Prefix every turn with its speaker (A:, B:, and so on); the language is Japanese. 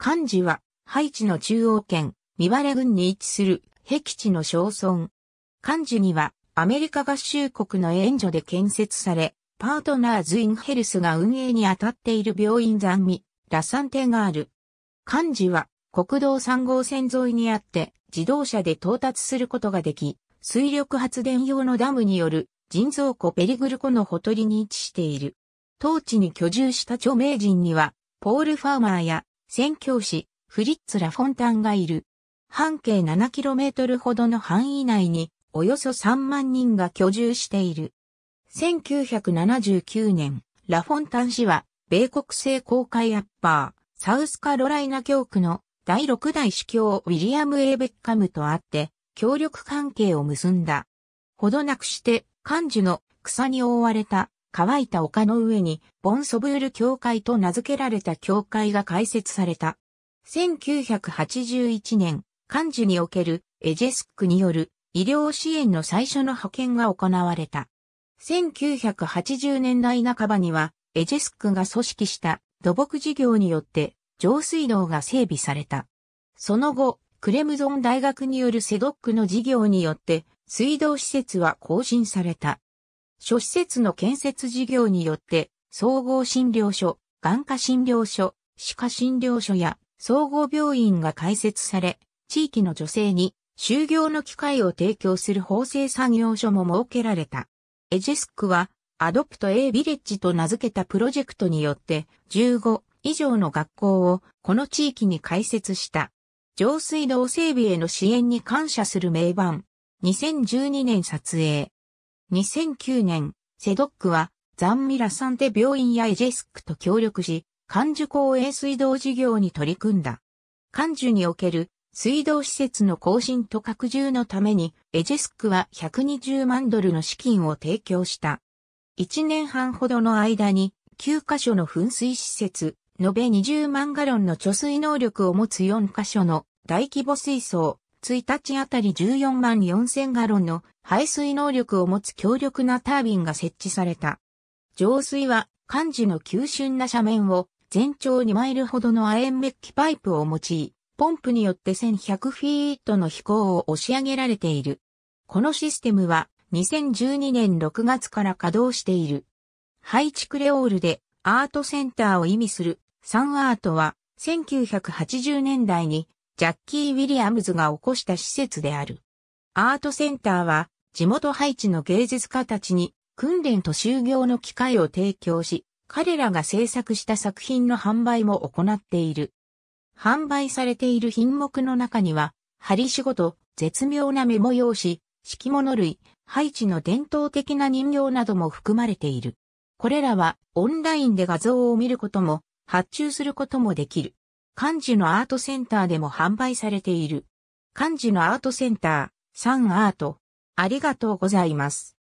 A: 漢字は、ハイチの中央圏、ミバレ郡に位置する、僻地の小村。漢字には、アメリカ合衆国の援助で建設され、パートナーズ・インヘルスが運営に当たっている病院残味、ラサンテがある。漢字は、国道3号線沿いにあって、自動車で到達することができ、水力発電用のダムによる人造湖ペリグル湖のほとりに位置している。当地に居住した著名人には、ポール・ファーマーや宣教師、フリッツ・ラ・フォンタンがいる。半径 7km ほどの範囲内に、およそ3万人が居住している。1979年、ラフォンタン氏は、米国製公開アッパー、サウスカロライナ教区の第6代主教ウィリアム・エイベッカムと会って、協力関係を結んだ。ほどなくして、漢字の草に覆われた乾いた丘の上に、ボンソブール教会と名付けられた教会が開設された。1981年、漢字におけるエジェスックによる医療支援の最初の派遣が行われた。1980年代半ばには、エジェスックが組織した土木事業によって上水道が整備された。その後、クレムゾン大学によるセドックの事業によって水道施設は更新された。諸施設の建設事業によって、総合診療所、眼科診療所、歯科診療所や総合病院が開設され、地域の女性に就業の機会を提供する法制産業所も設けられた。エジェスクは、アドプト A ビレッジと名付けたプロジェクトによって、15以上の学校をこの地域に開設した。上水道整備への支援に感謝する名盤。2012年撮影。2009年、セドックはザンミラサンテ病院やエジェスクと協力し、漢樹公営水道事業に取り組んだ。漢樹における水道施設の更新と拡充のために、エジェスクは120万ドルの資金を提供した。1年半ほどの間に、9カ所の噴水施設、延べ20万ガロンの貯水能力を持つ4カ所の大規模水槽、1日あたり14万4000ガロンの排水能力を持つ強力なタービンが設置された。浄水は、漢字の急峻な斜面を全長2マイルほどの亜鉛メッキパイプを用い、ポンプによって1100フィートの飛行を押し上げられている。このシステムは2012年6月から稼働している。ハイチクレオールでアートセンターを意味するサンアートは1980年代にジャッキー・ウィリアムズが起こした施設である。アートセンターは地元ハイチの芸術家たちに訓練と就業の機会を提供し、彼らが制作した作品の販売も行っている。販売されている品目の中には、針仕事、絶妙なメモ用紙、敷物類、ハイチの伝統的な人形なども含まれている。これらはオンラインで画像を見ることも、発注することもできる。漢字のアートセンターでも販売されている。漢字のアートセンター、サンアート。ありがとうございます。